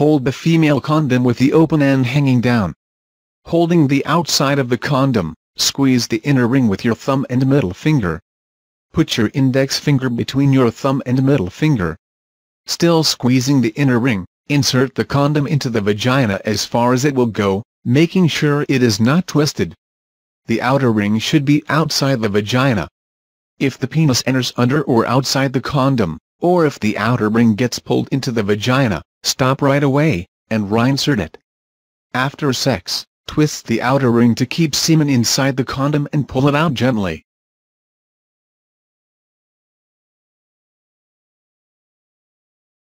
Hold the female condom with the open end hanging down. Holding the outside of the condom, squeeze the inner ring with your thumb and middle finger. Put your index finger between your thumb and middle finger. Still squeezing the inner ring, insert the condom into the vagina as far as it will go, making sure it is not twisted. The outer ring should be outside the vagina. If the penis enters under or outside the condom, or if the outer ring gets pulled into the vagina, Stop right away, and reinsert it. After sex, twist the outer ring to keep semen inside the condom and pull it out gently.